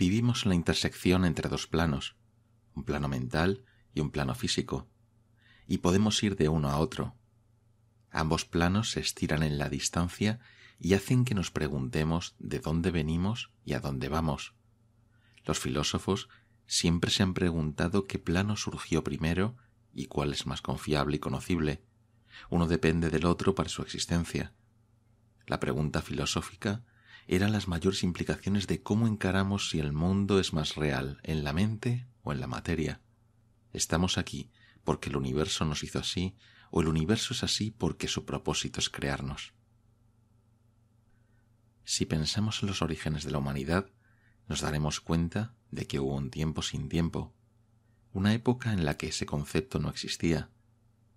vivimos la intersección entre dos planos, un plano mental y un plano físico, y podemos ir de uno a otro. Ambos planos se estiran en la distancia y hacen que nos preguntemos de dónde venimos y a dónde vamos. Los filósofos siempre se han preguntado qué plano surgió primero y cuál es más confiable y conocible. Uno depende del otro para su existencia. La pregunta filosófica eran las mayores implicaciones de cómo encaramos si el mundo es más real, en la mente o en la materia. Estamos aquí porque el universo nos hizo así, o el universo es así porque su propósito es crearnos. Si pensamos en los orígenes de la humanidad, nos daremos cuenta de que hubo un tiempo sin tiempo, una época en la que ese concepto no existía,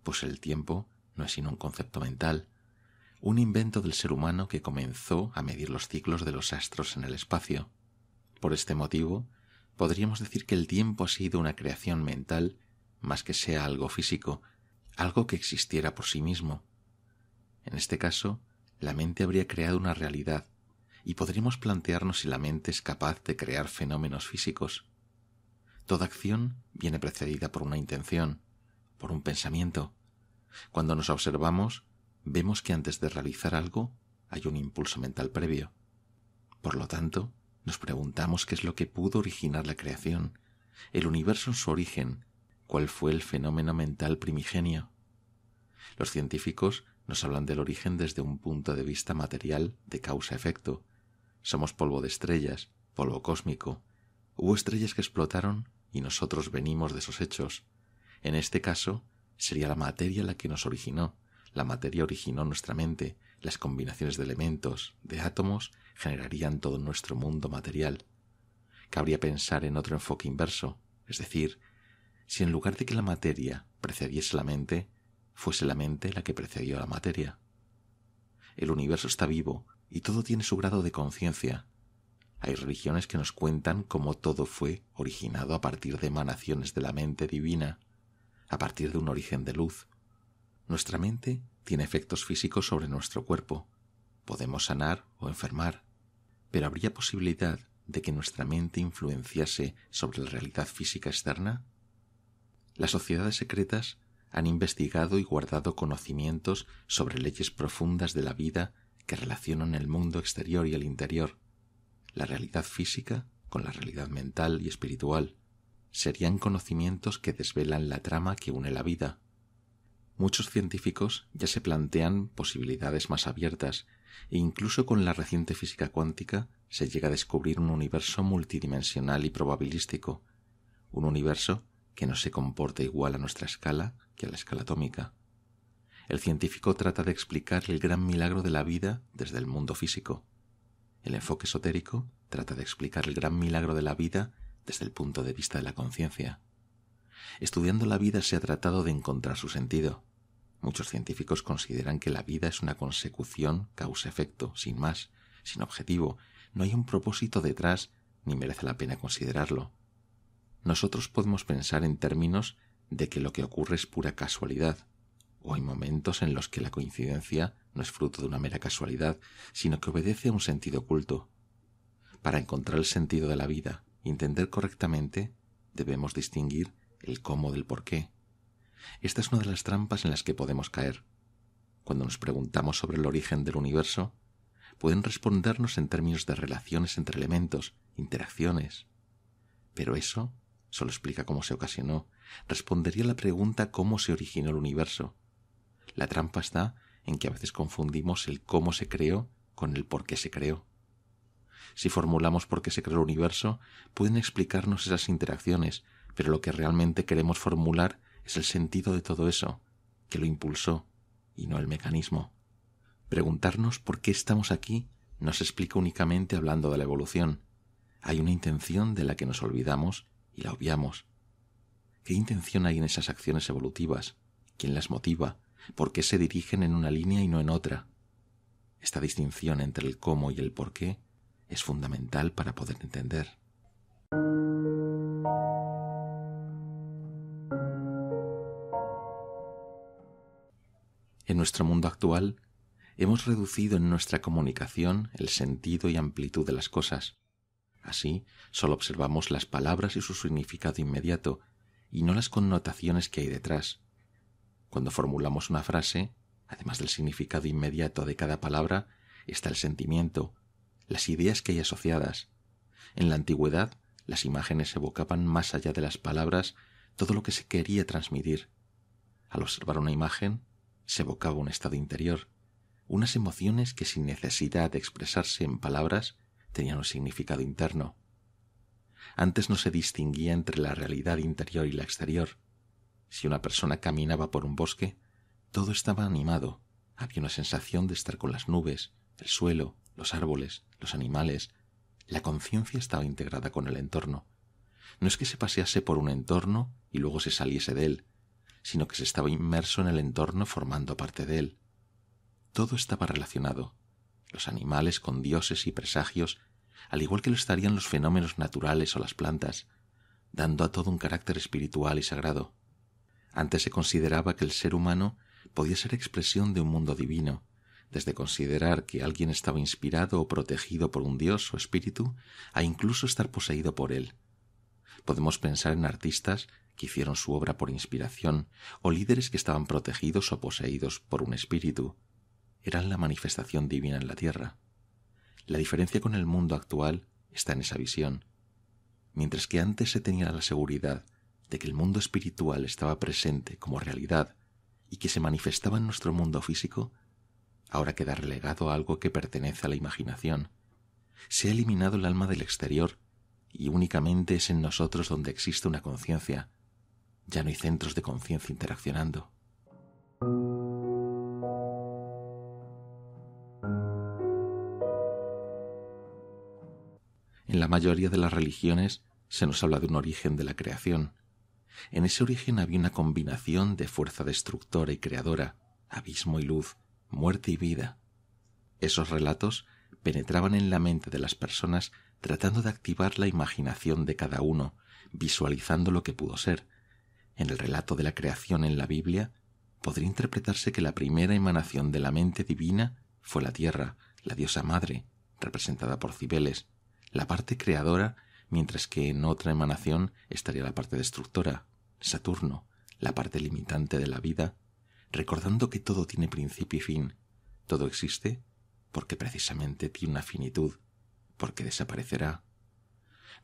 pues el tiempo no es sino un concepto mental, un invento del ser humano que comenzó a medir los ciclos de los astros en el espacio. Por este motivo, podríamos decir que el tiempo ha sido una creación mental más que sea algo físico, algo que existiera por sí mismo. En este caso, la mente habría creado una realidad, y podríamos plantearnos si la mente es capaz de crear fenómenos físicos. Toda acción viene precedida por una intención, por un pensamiento. Cuando nos observamos, vemos que antes de realizar algo hay un impulso mental previo. Por lo tanto, nos preguntamos qué es lo que pudo originar la creación, el universo en su origen, cuál fue el fenómeno mental primigenio. Los científicos nos hablan del origen desde un punto de vista material de causa-efecto. Somos polvo de estrellas, polvo cósmico. Hubo estrellas que explotaron y nosotros venimos de esos hechos. En este caso, sería la materia la que nos originó la materia originó nuestra mente, las combinaciones de elementos, de átomos, generarían todo nuestro mundo material. Cabría pensar en otro enfoque inverso, es decir, si en lugar de que la materia precediese la mente, fuese la mente la que precedió a la materia. El universo está vivo y todo tiene su grado de conciencia. Hay religiones que nos cuentan cómo todo fue originado a partir de emanaciones de la mente divina, a partir de un origen de luz, nuestra mente tiene efectos físicos sobre nuestro cuerpo. Podemos sanar o enfermar, pero ¿habría posibilidad de que nuestra mente influenciase sobre la realidad física externa? Las sociedades secretas han investigado y guardado conocimientos sobre leyes profundas de la vida que relacionan el mundo exterior y el interior, la realidad física con la realidad mental y espiritual. Serían conocimientos que desvelan la trama que une la vida, muchos científicos ya se plantean posibilidades más abiertas e incluso con la reciente física cuántica se llega a descubrir un universo multidimensional y probabilístico, un universo que no se comporta igual a nuestra escala que a la escala atómica. El científico trata de explicar el gran milagro de la vida desde el mundo físico. El enfoque esotérico trata de explicar el gran milagro de la vida desde el punto de vista de la conciencia. Estudiando la vida se ha tratado de encontrar su sentido. Muchos científicos consideran que la vida es una consecución causa-efecto, sin más, sin objetivo. No hay un propósito detrás, ni merece la pena considerarlo. Nosotros podemos pensar en términos de que lo que ocurre es pura casualidad, o hay momentos en los que la coincidencia no es fruto de una mera casualidad, sino que obedece a un sentido oculto. Para encontrar el sentido de la vida entender correctamente, debemos distinguir el cómo del por qué. Esta es una de las trampas en las que podemos caer. Cuando nos preguntamos sobre el origen del universo, pueden respondernos en términos de relaciones entre elementos, interacciones. Pero eso solo explica cómo se ocasionó, respondería la pregunta cómo se originó el universo. La trampa está en que a veces confundimos el cómo se creó con el por qué se creó. Si formulamos por qué se creó el universo, pueden explicarnos esas interacciones, pero lo que realmente queremos formular es el sentido de todo eso, que lo impulsó, y no el mecanismo. Preguntarnos por qué estamos aquí nos explica únicamente hablando de la evolución. Hay una intención de la que nos olvidamos y la obviamos. ¿Qué intención hay en esas acciones evolutivas? ¿Quién las motiva? ¿Por qué se dirigen en una línea y no en otra? Esta distinción entre el cómo y el por qué es fundamental para poder entender. En nuestro mundo actual, hemos reducido en nuestra comunicación el sentido y amplitud de las cosas. Así, solo observamos las palabras y su significado inmediato, y no las connotaciones que hay detrás. Cuando formulamos una frase, además del significado inmediato de cada palabra, está el sentimiento, las ideas que hay asociadas. En la antigüedad, las imágenes evocaban más allá de las palabras todo lo que se quería transmitir. Al observar una imagen, se evocaba un estado interior, unas emociones que sin necesidad de expresarse en palabras tenían un significado interno. Antes no se distinguía entre la realidad interior y la exterior. Si una persona caminaba por un bosque, todo estaba animado, había una sensación de estar con las nubes, el suelo, los árboles, los animales. La conciencia estaba integrada con el entorno. No es que se pasease por un entorno y luego se saliese de él, sino que se estaba inmerso en el entorno formando parte de él. Todo estaba relacionado, los animales con dioses y presagios, al igual que lo estarían los fenómenos naturales o las plantas, dando a todo un carácter espiritual y sagrado. Antes se consideraba que el ser humano podía ser expresión de un mundo divino, desde considerar que alguien estaba inspirado o protegido por un dios o espíritu, a incluso estar poseído por él. Podemos pensar en artistas que hicieron su obra por inspiración, o líderes que estaban protegidos o poseídos por un espíritu, eran la manifestación divina en la tierra. La diferencia con el mundo actual está en esa visión. Mientras que antes se tenía la seguridad de que el mundo espiritual estaba presente como realidad y que se manifestaba en nuestro mundo físico, ahora queda relegado a algo que pertenece a la imaginación. Se ha eliminado el alma del exterior y únicamente es en nosotros donde existe una conciencia, ya no hay centros de conciencia interaccionando. En la mayoría de las religiones se nos habla de un origen de la creación. En ese origen había una combinación de fuerza destructora y creadora, abismo y luz, muerte y vida. Esos relatos penetraban en la mente de las personas tratando de activar la imaginación de cada uno, visualizando lo que pudo ser, en el relato de la creación en la Biblia, podría interpretarse que la primera emanación de la mente divina fue la tierra, la diosa madre, representada por Cibeles, la parte creadora, mientras que en otra emanación estaría la parte destructora, Saturno, la parte limitante de la vida, recordando que todo tiene principio y fin, todo existe porque precisamente tiene una finitud, porque desaparecerá.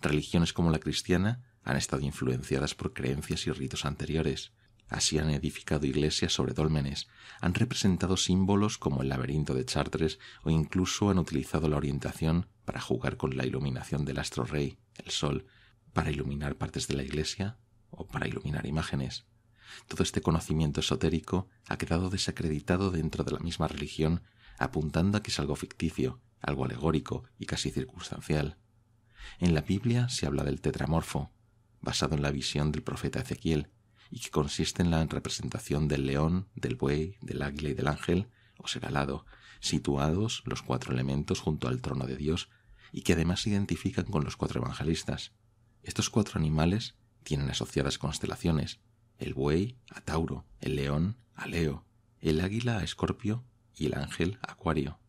Religiones como la cristiana han estado influenciadas por creencias y ritos anteriores. Así han edificado iglesias sobre dólmenes, han representado símbolos como el laberinto de Chartres o incluso han utilizado la orientación para jugar con la iluminación del astro rey, el sol, para iluminar partes de la iglesia o para iluminar imágenes. Todo este conocimiento esotérico ha quedado desacreditado dentro de la misma religión, apuntando a que es algo ficticio, algo alegórico y casi circunstancial. En la Biblia se habla del tetramorfo, basado en la visión del profeta Ezequiel, y que consiste en la representación del león, del buey, del águila y del ángel, o ser alado, situados los cuatro elementos junto al trono de Dios, y que además se identifican con los cuatro evangelistas. Estos cuatro animales tienen asociadas constelaciones, el buey a Tauro, el león a Leo, el águila a Escorpio y el ángel a Acuario.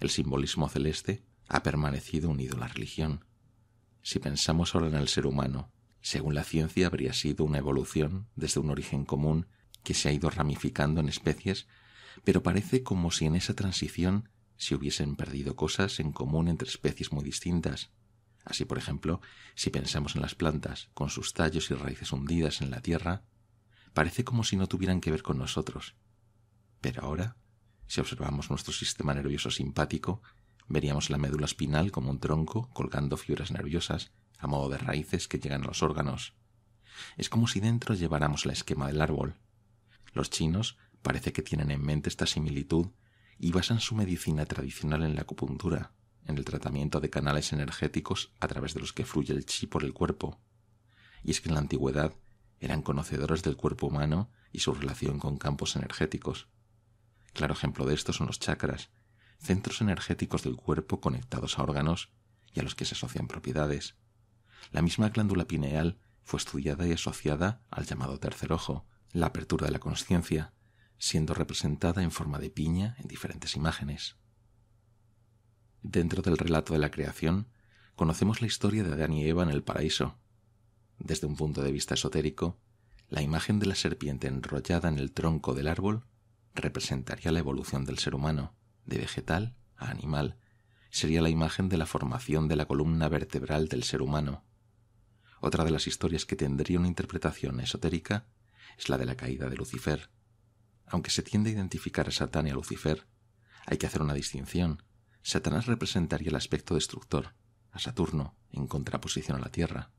El simbolismo celeste ha permanecido unido a la religión. Si pensamos ahora en el ser humano, según la ciencia, habría sido una evolución desde un origen común que se ha ido ramificando en especies, pero parece como si en esa transición se hubiesen perdido cosas en común entre especies muy distintas. Así, por ejemplo, si pensamos en las plantas, con sus tallos y raíces hundidas en la tierra, parece como si no tuvieran que ver con nosotros. Pero ahora, si observamos nuestro sistema nervioso simpático, veríamos la médula espinal como un tronco colgando fibras nerviosas a modo de raíces que llegan a los órganos. Es como si dentro lleváramos la esquema del árbol. Los chinos parece que tienen en mente esta similitud y basan su medicina tradicional en la acupuntura, en el tratamiento de canales energéticos a través de los que fluye el chi por el cuerpo. Y es que en la antigüedad eran conocedores del cuerpo humano y su relación con campos energéticos. Claro ejemplo de esto son los chakras, centros energéticos del cuerpo conectados a órganos y a los que se asocian propiedades. La misma glándula pineal fue estudiada y asociada al llamado tercer ojo, la apertura de la conciencia, siendo representada en forma de piña en diferentes imágenes. Dentro del relato de la creación, conocemos la historia de Adán y Eva en el paraíso. Desde un punto de vista esotérico, la imagen de la serpiente enrollada en el tronco del árbol representaría la evolución del ser humano, de vegetal a animal. Sería la imagen de la formación de la columna vertebral del ser humano, otra de las historias que tendría una interpretación esotérica es la de la caída de Lucifer. Aunque se tiende a identificar a Satán y a Lucifer, hay que hacer una distinción. Satanás representaría el aspecto destructor, a Saturno, en contraposición a la Tierra,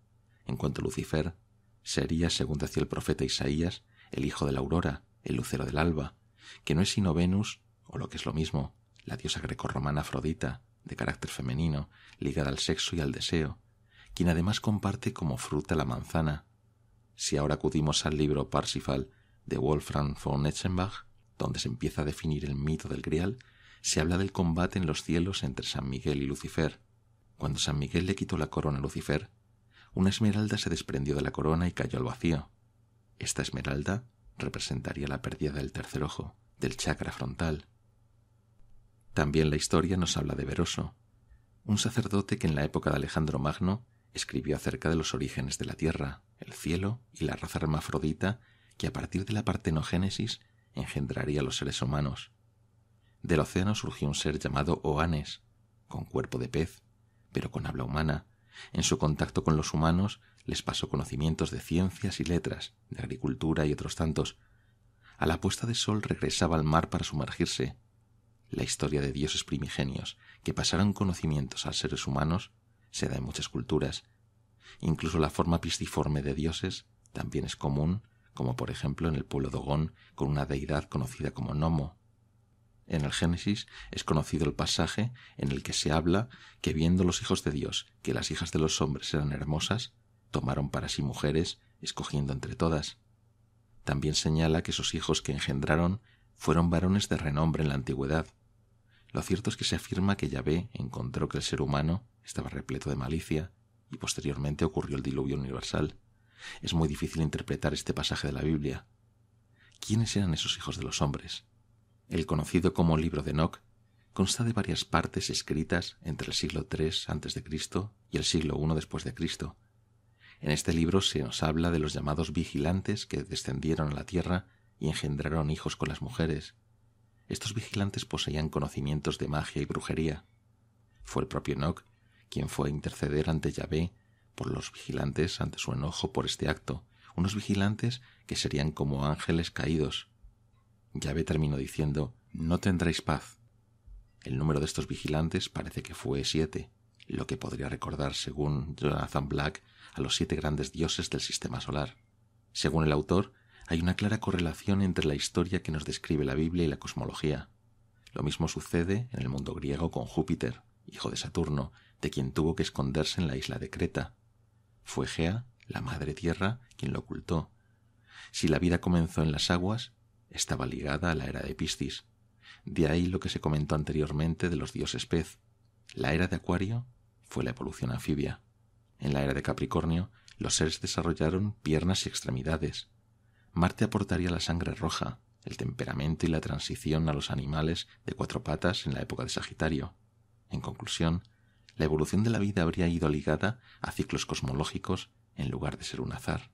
en cuanto a Lucifer, sería, según decía el profeta Isaías, el hijo de la aurora, el lucero del alba, que no es sino Venus, o lo que es lo mismo, la diosa grecorromana Afrodita, de carácter femenino, ligada al sexo y al deseo, quien además comparte como fruta la manzana. Si ahora acudimos al libro Parsifal de Wolfram von Eschenbach, donde se empieza a definir el mito del Grial, se habla del combate en los cielos entre San Miguel y Lucifer. Cuando San Miguel le quitó la corona a Lucifer, una esmeralda se desprendió de la corona y cayó al vacío. Esta esmeralda representaría la pérdida del tercer ojo, del chakra frontal. También la historia nos habla de Veroso, un sacerdote que en la época de Alejandro Magno escribió acerca de los orígenes de la tierra, el cielo y la raza hermafrodita que a partir de la partenogénesis engendraría los seres humanos. Del océano surgió un ser llamado Oanes, con cuerpo de pez, pero con habla humana. En su contacto con los humanos les pasó conocimientos de ciencias y letras, de agricultura y otros tantos. A la puesta de sol regresaba al mar para sumergirse. La historia de dioses primigenios que pasaron conocimientos a seres humanos se da en muchas culturas. Incluso la forma pisciforme de dioses también es común, como por ejemplo en el pueblo Dogón con una deidad conocida como Nomo. En el Génesis es conocido el pasaje en el que se habla que viendo los hijos de Dios que las hijas de los hombres eran hermosas, tomaron para sí mujeres, escogiendo entre todas. También señala que esos hijos que engendraron fueron varones de renombre en la antigüedad, lo cierto es que se afirma que Yahvé encontró que el ser humano estaba repleto de malicia y posteriormente ocurrió el diluvio universal. Es muy difícil interpretar este pasaje de la Biblia. ¿Quiénes eran esos hijos de los hombres? El conocido como libro de Enoch consta de varias partes escritas entre el siglo III Cristo y el siglo I después de Cristo. En este libro se nos habla de los llamados vigilantes que descendieron a la tierra y engendraron hijos con las mujeres, estos vigilantes poseían conocimientos de magia y brujería. Fue el propio Nock quien fue a interceder ante Yahvé por los vigilantes ante su enojo por este acto, unos vigilantes que serían como ángeles caídos. Yahvé terminó diciendo, no tendréis paz. El número de estos vigilantes parece que fue siete, lo que podría recordar, según Jonathan Black, a los siete grandes dioses del sistema solar. Según el autor, hay una clara correlación entre la historia que nos describe la Biblia y la cosmología. Lo mismo sucede en el mundo griego con Júpiter, hijo de Saturno, de quien tuvo que esconderse en la isla de Creta. Fue Gea, la madre tierra, quien lo ocultó. Si la vida comenzó en las aguas, estaba ligada a la era de Piscis. De ahí lo que se comentó anteriormente de los dioses pez. La era de Acuario fue la evolución anfibia. En la era de Capricornio, los seres desarrollaron piernas y extremidades. Marte aportaría la sangre roja, el temperamento y la transición a los animales de cuatro patas en la época de Sagitario. En conclusión, la evolución de la vida habría ido ligada a ciclos cosmológicos en lugar de ser un azar.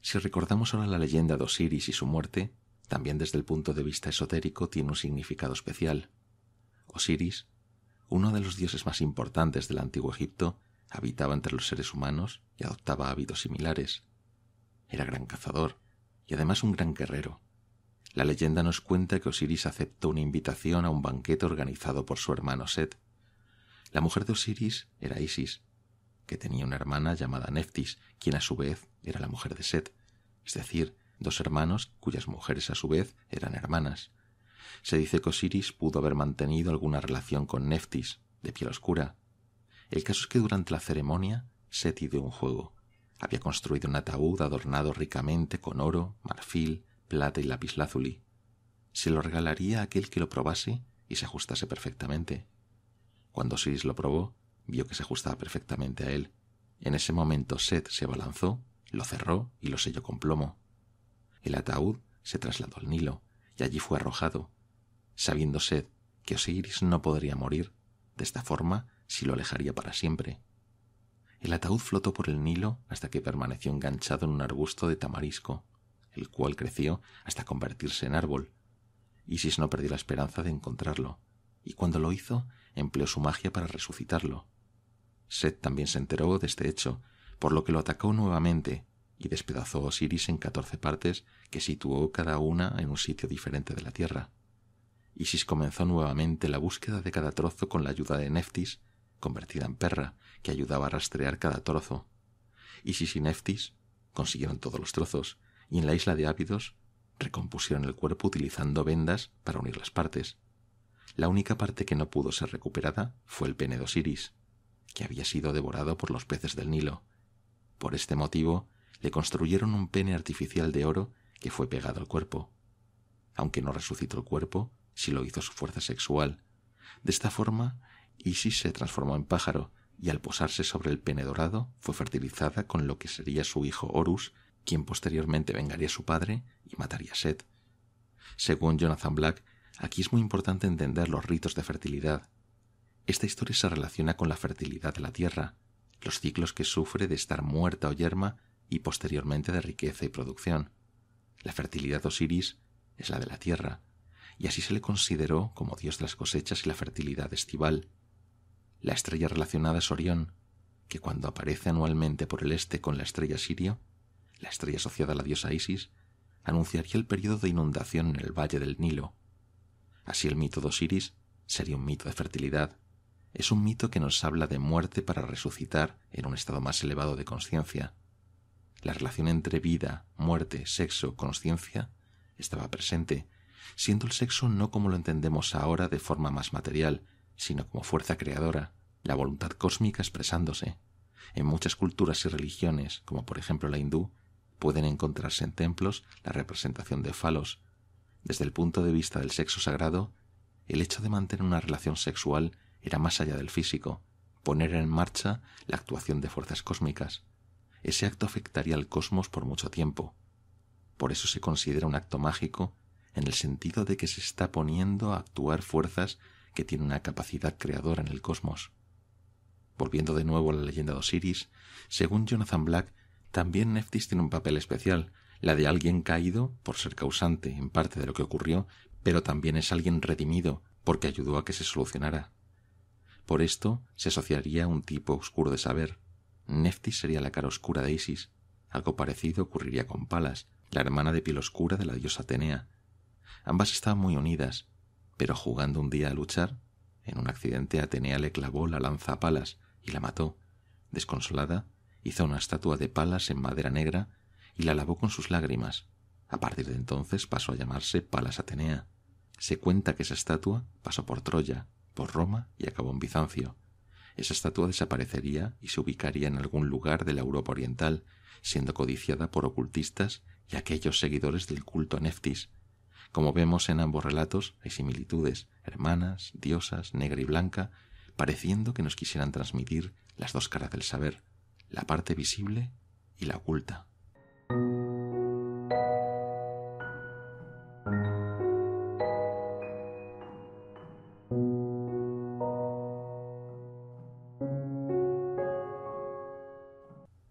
Si recordamos ahora la leyenda de Osiris y su muerte, también desde el punto de vista esotérico tiene un significado especial. Osiris uno de los dioses más importantes del antiguo Egipto, habitaba entre los seres humanos y adoptaba hábitos similares. Era gran cazador y además un gran guerrero. La leyenda nos cuenta que Osiris aceptó una invitación a un banquete organizado por su hermano Set. La mujer de Osiris era Isis, que tenía una hermana llamada Neftis, quien a su vez era la mujer de Set, es decir, dos hermanos cuyas mujeres a su vez eran hermanas. Se dice que Osiris pudo haber mantenido alguna relación con Neftis, de piel oscura. El caso es que durante la ceremonia, Seth hizo un juego. Había construido un ataúd adornado ricamente con oro, marfil, plata y lapislázuli. Se lo regalaría a aquel que lo probase y se ajustase perfectamente. Cuando Osiris lo probó, vio que se ajustaba perfectamente a él. En ese momento Set se abalanzó, lo cerró y lo selló con plomo. El ataúd se trasladó al Nilo y allí fue arrojado, sabiendo Sed que Osiris no podría morir de esta forma si lo alejaría para siempre. El ataúd flotó por el Nilo hasta que permaneció enganchado en un arbusto de tamarisco, el cual creció hasta convertirse en árbol. Isis no perdió la esperanza de encontrarlo, y cuando lo hizo, empleó su magia para resucitarlo. Set también se enteró de este hecho, por lo que lo atacó nuevamente y despedazó a Osiris en catorce partes que situó cada una en un sitio diferente de la Tierra. Isis comenzó nuevamente la búsqueda de cada trozo con la ayuda de Neftis, convertida en perra, que ayudaba a rastrear cada trozo. Isis y Neftis consiguieron todos los trozos, y en la isla de Ápidos recompusieron el cuerpo utilizando vendas para unir las partes. La única parte que no pudo ser recuperada fue el pene de Osiris, que había sido devorado por los peces del Nilo. Por este motivo, le construyeron un pene artificial de oro que fue pegado al cuerpo. Aunque no resucitó el cuerpo, si lo hizo su fuerza sexual. De esta forma, Isis se transformó en pájaro y al posarse sobre el pene dorado fue fertilizada con lo que sería su hijo Horus, quien posteriormente vengaría a su padre y mataría a Set. Según Jonathan Black, aquí es muy importante entender los ritos de fertilidad. Esta historia se relaciona con la fertilidad de la tierra, los ciclos que sufre de estar muerta o yerma y posteriormente de riqueza y producción. La fertilidad Osiris es la de la tierra, y así se le consideró como dios de las cosechas y la fertilidad estival. La estrella relacionada es Orión, que cuando aparece anualmente por el este con la estrella Sirio, la estrella asociada a la diosa Isis, anunciaría el periodo de inundación en el valle del Nilo. Así el mito de Osiris sería un mito de fertilidad. Es un mito que nos habla de muerte para resucitar en un estado más elevado de conciencia. La relación entre vida, muerte, sexo, conciencia estaba presente siendo el sexo no como lo entendemos ahora de forma más material, sino como fuerza creadora, la voluntad cósmica expresándose. En muchas culturas y religiones, como por ejemplo la hindú, pueden encontrarse en templos la representación de falos. Desde el punto de vista del sexo sagrado, el hecho de mantener una relación sexual era más allá del físico, poner en marcha la actuación de fuerzas cósmicas. Ese acto afectaría al cosmos por mucho tiempo. Por eso se considera un acto mágico en el sentido de que se está poniendo a actuar fuerzas que tienen una capacidad creadora en el cosmos. Volviendo de nuevo a la leyenda de Osiris, según Jonathan Black, también Neftis tiene un papel especial, la de alguien caído por ser causante en parte de lo que ocurrió, pero también es alguien redimido porque ayudó a que se solucionara. Por esto se asociaría un tipo oscuro de saber. Neftis sería la cara oscura de Isis. Algo parecido ocurriría con Palas, la hermana de piel oscura de la diosa Atenea, Ambas estaban muy unidas, pero jugando un día a luchar, en un accidente Atenea le clavó la lanza a Palas y la mató. Desconsolada, hizo una estatua de Palas en madera negra y la lavó con sus lágrimas. A partir de entonces pasó a llamarse Palas Atenea. Se cuenta que esa estatua pasó por Troya, por Roma y acabó en Bizancio. Esa estatua desaparecería y se ubicaría en algún lugar de la Europa Oriental, siendo codiciada por ocultistas y aquellos seguidores del culto Neftis, como vemos en ambos relatos, hay similitudes, hermanas, diosas, negra y blanca, pareciendo que nos quisieran transmitir las dos caras del saber, la parte visible y la oculta.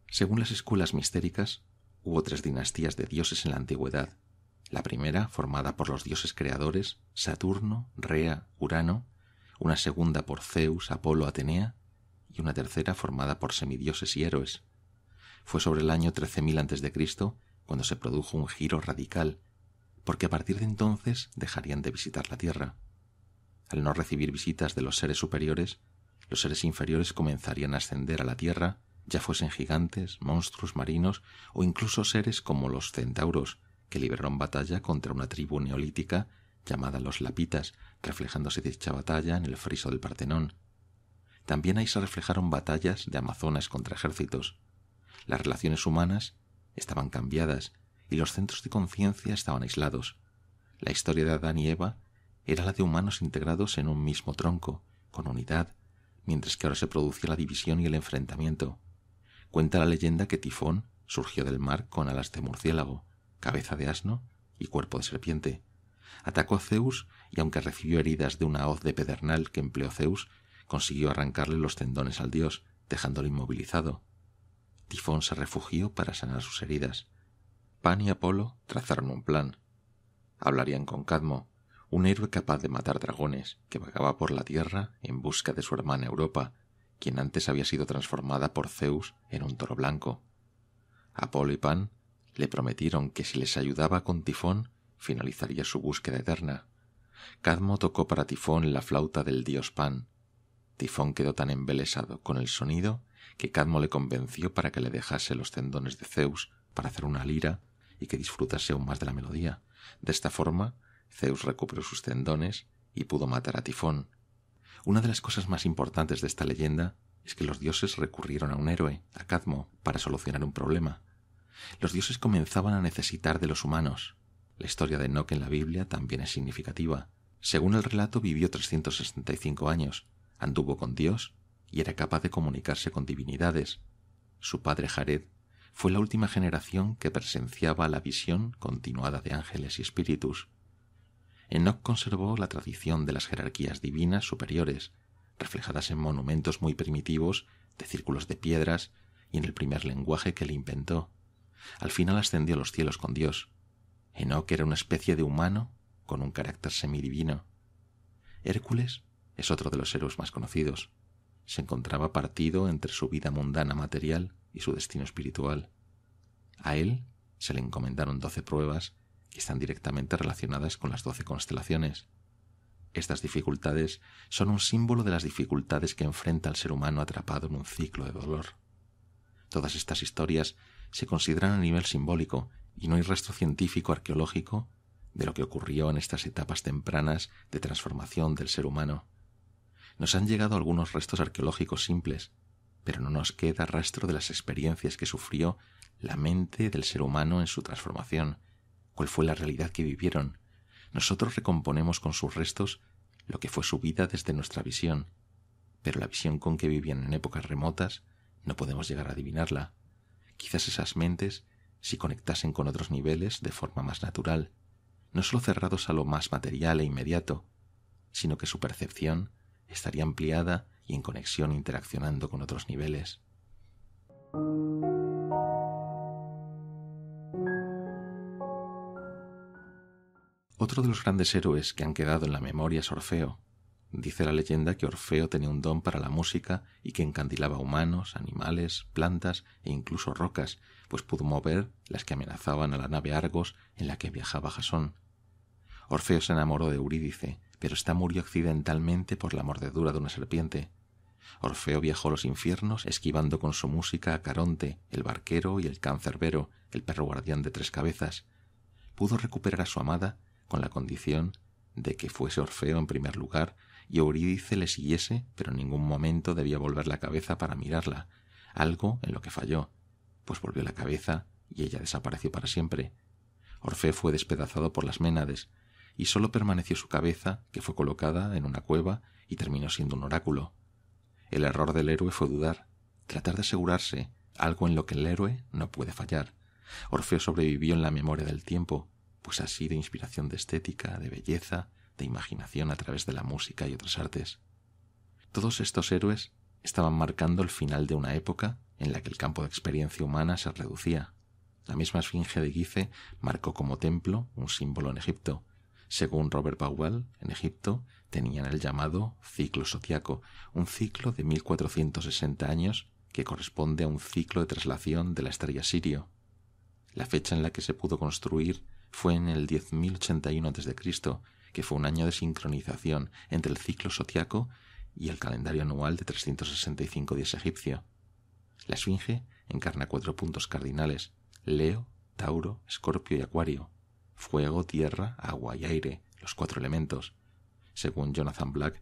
Según las escuelas mistéricas, hubo tres dinastías de dioses en la antigüedad la primera, formada por los dioses creadores, Saturno, Rea, Urano, una segunda por Zeus, Apolo, Atenea, y una tercera formada por semidioses y héroes. Fue sobre el año 13.000 a.C. cuando se produjo un giro radical, porque a partir de entonces dejarían de visitar la Tierra. Al no recibir visitas de los seres superiores, los seres inferiores comenzarían a ascender a la Tierra, ya fuesen gigantes, monstruos marinos o incluso seres como los centauros, que libraron batalla contra una tribu neolítica llamada los Lapitas, reflejándose dicha batalla en el friso del Partenón. También ahí se reflejaron batallas de amazonas contra ejércitos. Las relaciones humanas estaban cambiadas y los centros de conciencia estaban aislados. La historia de Adán y Eva era la de humanos integrados en un mismo tronco, con unidad, mientras que ahora se producía la división y el enfrentamiento. Cuenta la leyenda que Tifón surgió del mar con alas de murciélago, cabeza de asno y cuerpo de serpiente. Atacó a Zeus y aunque recibió heridas de una hoz de pedernal que empleó Zeus, consiguió arrancarle los tendones al dios, dejándolo inmovilizado. Tifón se refugió para sanar sus heridas. Pan y Apolo trazaron un plan. Hablarían con Cadmo, un héroe capaz de matar dragones, que vagaba por la tierra en busca de su hermana Europa, quien antes había sido transformada por Zeus en un toro blanco. Apolo y Pan le prometieron que si les ayudaba con Tifón, finalizaría su búsqueda eterna. Cadmo tocó para Tifón la flauta del dios Pan. Tifón quedó tan embelesado con el sonido que Cadmo le convenció para que le dejase los tendones de Zeus para hacer una lira y que disfrutase aún más de la melodía. De esta forma, Zeus recuperó sus tendones y pudo matar a Tifón. Una de las cosas más importantes de esta leyenda es que los dioses recurrieron a un héroe, a Cadmo, para solucionar un problema. Los dioses comenzaban a necesitar de los humanos. La historia de Enoch en la Biblia también es significativa. Según el relato, vivió 365 años, anduvo con Dios y era capaz de comunicarse con divinidades. Su padre Jared fue la última generación que presenciaba la visión continuada de ángeles y espíritus. Enoch conservó la tradición de las jerarquías divinas superiores, reflejadas en monumentos muy primitivos de círculos de piedras y en el primer lenguaje que le inventó, al final ascendió a los cielos con Dios. que era una especie de humano con un carácter semidivino. Hércules es otro de los héroes más conocidos. Se encontraba partido entre su vida mundana material y su destino espiritual. A él se le encomendaron doce pruebas que están directamente relacionadas con las doce constelaciones. Estas dificultades son un símbolo de las dificultades que enfrenta el ser humano atrapado en un ciclo de dolor. Todas estas historias se consideran a nivel simbólico y no hay rastro científico arqueológico de lo que ocurrió en estas etapas tempranas de transformación del ser humano. Nos han llegado algunos restos arqueológicos simples, pero no nos queda rastro de las experiencias que sufrió la mente del ser humano en su transformación, cuál fue la realidad que vivieron. Nosotros recomponemos con sus restos lo que fue su vida desde nuestra visión, pero la visión con que vivían en épocas remotas no podemos llegar a adivinarla. Quizás esas mentes, si conectasen con otros niveles de forma más natural, no solo cerrados a lo más material e inmediato, sino que su percepción estaría ampliada y en conexión interaccionando con otros niveles. Otro de los grandes héroes que han quedado en la memoria es Orfeo, Dice la leyenda que Orfeo tenía un don para la música y que encandilaba humanos, animales, plantas e incluso rocas, pues pudo mover las que amenazaban a la nave Argos en la que viajaba Jasón. Orfeo se enamoró de Eurídice, pero ésta murió accidentalmente por la mordedura de una serpiente. Orfeo viajó a los infiernos esquivando con su música a Caronte, el barquero y el cáncerbero, el perro guardián de tres cabezas. Pudo recuperar a su amada con la condición de que fuese Orfeo en primer lugar y Eurídice le siguiese, pero en ningún momento debía volver la cabeza para mirarla, algo en lo que falló, pues volvió la cabeza y ella desapareció para siempre. Orfeo fue despedazado por las Ménades, y sólo permaneció su cabeza, que fue colocada en una cueva y terminó siendo un oráculo. El error del héroe fue dudar, tratar de asegurarse, algo en lo que el héroe no puede fallar. Orfeo sobrevivió en la memoria del tiempo, pues así de inspiración de estética, de belleza, de imaginación a través de la música y otras artes. Todos estos héroes estaban marcando el final de una época en la que el campo de experiencia humana se reducía. La misma esfinge de Gize marcó como templo un símbolo en Egipto. Según Robert Powell, en Egipto tenían el llamado ciclo sociaco, un ciclo de 1460 años que corresponde a un ciclo de traslación de la estrella Sirio. La fecha en la que se pudo construir fue en el 10.081 Cristo que fue un año de sincronización entre el ciclo zodiaco y el calendario anual de 365 días egipcio. La Esfinge encarna cuatro puntos cardinales, Leo, Tauro, Escorpio y Acuario, fuego, tierra, agua y aire, los cuatro elementos. Según Jonathan Black,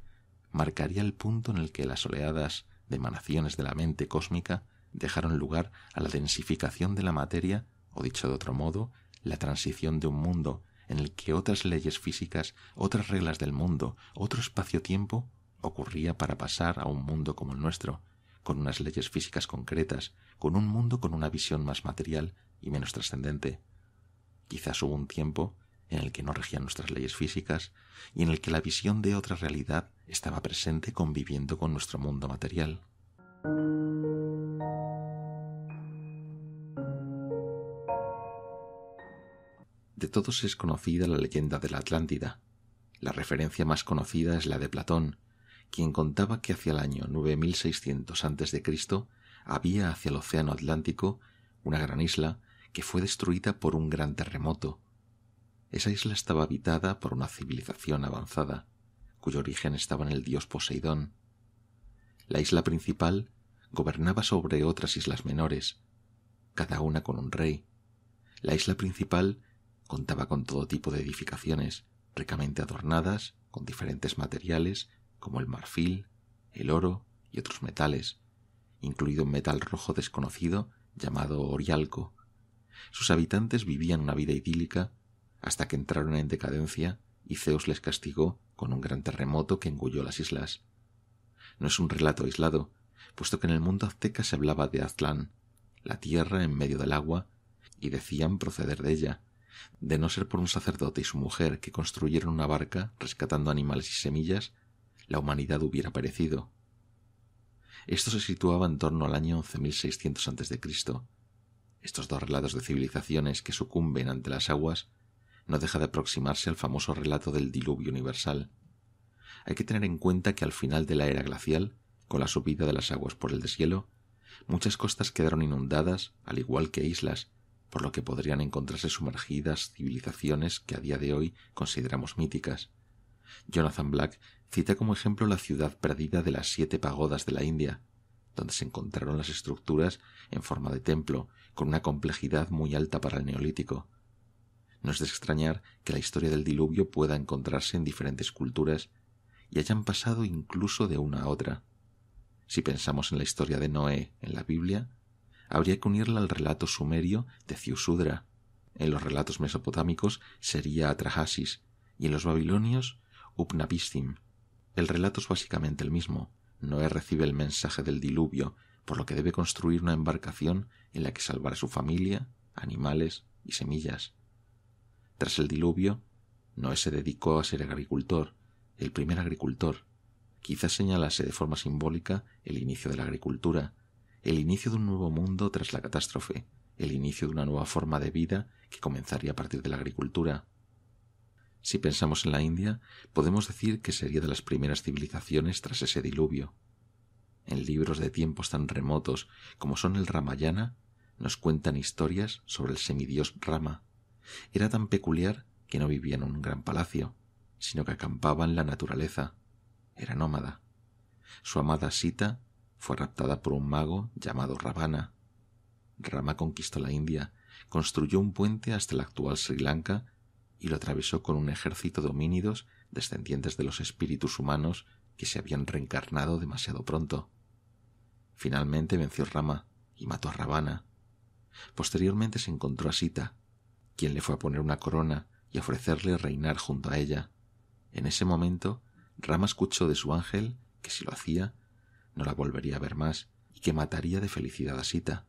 marcaría el punto en el que las oleadas de emanaciones de la mente cósmica dejaron lugar a la densificación de la materia, o dicho de otro modo, la transición de un mundo en el que otras leyes físicas, otras reglas del mundo, otro espacio-tiempo ocurría para pasar a un mundo como el nuestro, con unas leyes físicas concretas, con un mundo con una visión más material y menos trascendente. Quizás hubo un tiempo en el que no regían nuestras leyes físicas y en el que la visión de otra realidad estaba presente conviviendo con nuestro mundo material. todos es conocida la leyenda de la Atlántida. La referencia más conocida es la de Platón, quien contaba que hacia el año 9600 a.C. había hacia el océano Atlántico una gran isla que fue destruida por un gran terremoto. Esa isla estaba habitada por una civilización avanzada, cuyo origen estaba en el dios Poseidón. La isla principal gobernaba sobre otras islas menores, cada una con un rey. La isla principal Contaba con todo tipo de edificaciones, ricamente adornadas, con diferentes materiales, como el marfil, el oro y otros metales, incluido un metal rojo desconocido llamado orialco. Sus habitantes vivían una vida idílica hasta que entraron en decadencia y Zeus les castigó con un gran terremoto que engulló las islas. No es un relato aislado, puesto que en el mundo azteca se hablaba de Aztlán, la tierra en medio del agua, y decían proceder de ella, de no ser por un sacerdote y su mujer que construyeron una barca rescatando animales y semillas, la humanidad hubiera perecido. Esto se situaba en torno al año 11.600 cristo Estos dos relatos de civilizaciones que sucumben ante las aguas no deja de aproximarse al famoso relato del diluvio universal. Hay que tener en cuenta que al final de la era glacial, con la subida de las aguas por el deshielo, muchas costas quedaron inundadas, al igual que islas, por lo que podrían encontrarse sumergidas civilizaciones que a día de hoy consideramos míticas. Jonathan Black cita como ejemplo la ciudad perdida de las siete pagodas de la India, donde se encontraron las estructuras en forma de templo, con una complejidad muy alta para el neolítico. No es de extrañar que la historia del diluvio pueda encontrarse en diferentes culturas y hayan pasado incluso de una a otra. Si pensamos en la historia de Noé en la Biblia, habría que unirla al relato sumerio de Ciusudra. En los relatos mesopotámicos sería Atrahasis y en los babilonios Upnapistim. El relato es básicamente el mismo. Noé recibe el mensaje del diluvio, por lo que debe construir una embarcación en la que salvar a su familia, animales y semillas. Tras el diluvio, Noé se dedicó a ser agricultor, el primer agricultor. Quizás señalase de forma simbólica el inicio de la agricultura, el inicio de un nuevo mundo tras la catástrofe, el inicio de una nueva forma de vida que comenzaría a partir de la agricultura. Si pensamos en la India, podemos decir que sería de las primeras civilizaciones tras ese diluvio. En libros de tiempos tan remotos como son el Ramayana, nos cuentan historias sobre el semidios Rama. Era tan peculiar que no vivía en un gran palacio, sino que acampaba en la naturaleza. Era nómada. Su amada Sita fue raptada por un mago llamado Ravana. Rama conquistó la India, construyó un puente hasta la actual Sri Lanka y lo atravesó con un ejército de homínidos descendientes de los espíritus humanos que se habían reencarnado demasiado pronto. Finalmente venció Rama y mató a Ravana. Posteriormente se encontró a Sita, quien le fue a poner una corona y ofrecerle reinar junto a ella. En ese momento, Rama escuchó de su ángel que si lo hacía, no la volvería a ver más y que mataría de felicidad a Sita.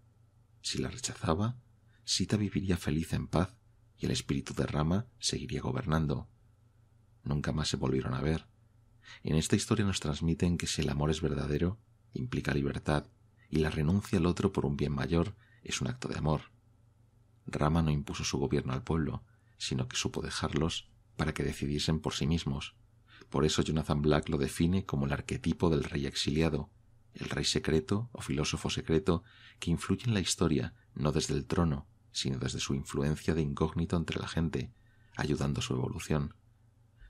Si la rechazaba, Sita viviría feliz en paz y el espíritu de Rama seguiría gobernando. Nunca más se volvieron a ver. En esta historia nos transmiten que si el amor es verdadero, implica libertad, y la renuncia al otro por un bien mayor es un acto de amor. Rama no impuso su gobierno al pueblo, sino que supo dejarlos para que decidiesen por sí mismos. Por eso Jonathan Black lo define como el arquetipo del rey exiliado, el rey secreto o filósofo secreto que influye en la historia no desde el trono, sino desde su influencia de incógnito entre la gente, ayudando su evolución.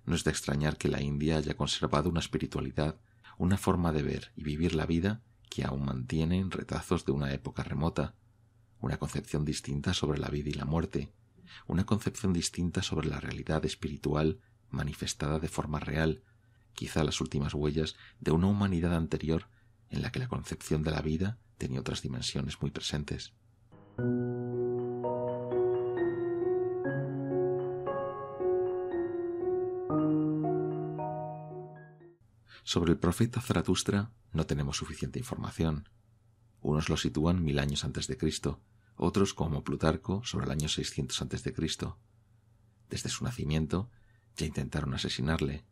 No es de extrañar que la India haya conservado una espiritualidad, una forma de ver y vivir la vida que aún mantiene en retazos de una época remota, una concepción distinta sobre la vida y la muerte, una concepción distinta sobre la realidad espiritual manifestada de forma real, quizá las últimas huellas de una humanidad anterior en la que la concepción de la vida tenía otras dimensiones muy presentes. Sobre el profeta Zaratustra no tenemos suficiente información. Unos lo sitúan mil años antes de Cristo, otros como Plutarco sobre el año 600 antes de Cristo. Desde su nacimiento ya intentaron asesinarle.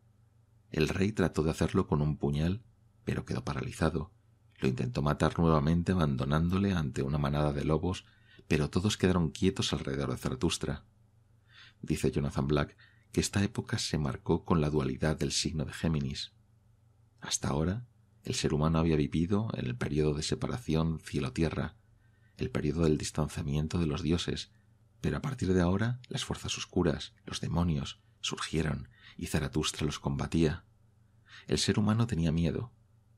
El rey trató de hacerlo con un puñal, pero quedó paralizado. Lo intentó matar nuevamente abandonándole ante una manada de lobos, pero todos quedaron quietos alrededor de Zaratustra. Dice Jonathan Black que esta época se marcó con la dualidad del signo de Géminis. Hasta ahora, el ser humano había vivido en el período de separación cielo-tierra, el período del distanciamiento de los dioses, pero a partir de ahora las fuerzas oscuras, los demonios, surgieron y Zaratustra los combatía, el ser humano tenía miedo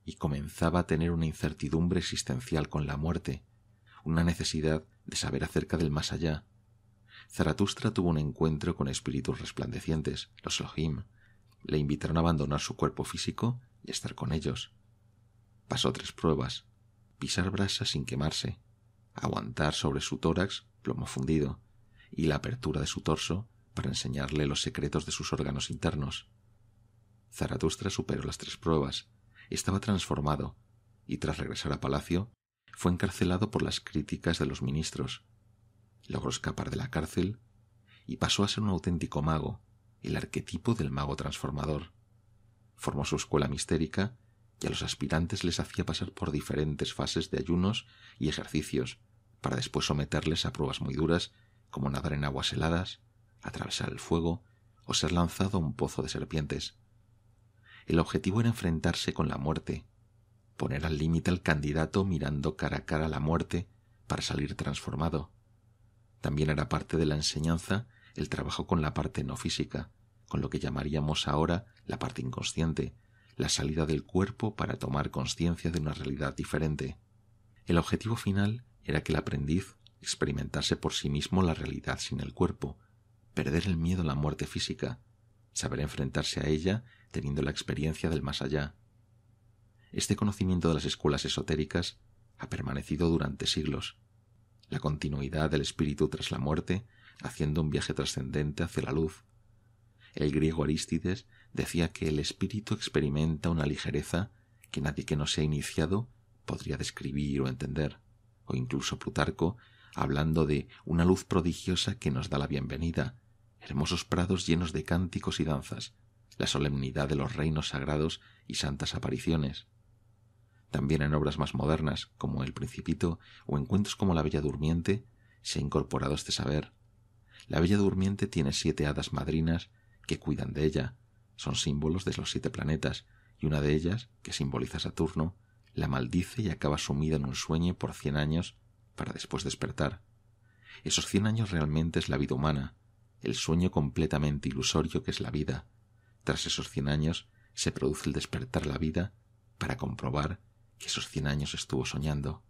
y comenzaba a tener una incertidumbre existencial con la muerte, una necesidad de saber acerca del más allá. Zaratustra tuvo un encuentro con espíritus resplandecientes, los Lohim. Le invitaron a abandonar su cuerpo físico y estar con ellos. Pasó tres pruebas. Pisar brasas sin quemarse, aguantar sobre su tórax plomo fundido y la apertura de su torso para enseñarle los secretos de sus órganos internos. Zaratustra superó las tres pruebas, estaba transformado, y tras regresar a palacio, fue encarcelado por las críticas de los ministros. Logró escapar de la cárcel y pasó a ser un auténtico mago, el arquetipo del mago transformador. Formó su escuela mistérica y a los aspirantes les hacía pasar por diferentes fases de ayunos y ejercicios, para después someterles a pruebas muy duras como nadar en aguas heladas, atravesar el fuego o ser lanzado a un pozo de serpientes. El objetivo era enfrentarse con la muerte, poner al límite al candidato mirando cara a cara la muerte para salir transformado. También era parte de la enseñanza el trabajo con la parte no física, con lo que llamaríamos ahora la parte inconsciente, la salida del cuerpo para tomar conciencia de una realidad diferente. El objetivo final era que el aprendiz experimentase por sí mismo la realidad sin el cuerpo, perder el miedo a la muerte física, saber enfrentarse a ella teniendo la experiencia del más allá. Este conocimiento de las escuelas esotéricas ha permanecido durante siglos, la continuidad del espíritu tras la muerte, haciendo un viaje trascendente hacia la luz. El griego Aristides decía que el espíritu experimenta una ligereza que nadie que no sea iniciado podría describir o entender, o incluso Plutarco, hablando de una luz prodigiosa que nos da la bienvenida, hermosos prados llenos de cánticos y danzas, la solemnidad de los reinos sagrados y santas apariciones. También en obras más modernas, como El Principito o en cuentos como La Bella Durmiente, se ha incorporado este saber. La Bella Durmiente tiene siete hadas madrinas que cuidan de ella, son símbolos de los siete planetas, y una de ellas, que simboliza Saturno, la maldice y acaba sumida en un sueño por cien años para después despertar. Esos cien años realmente es la vida humana, el sueño completamente ilusorio que es la vida. Tras esos cien años se produce el despertar la vida para comprobar que esos cien años estuvo soñando.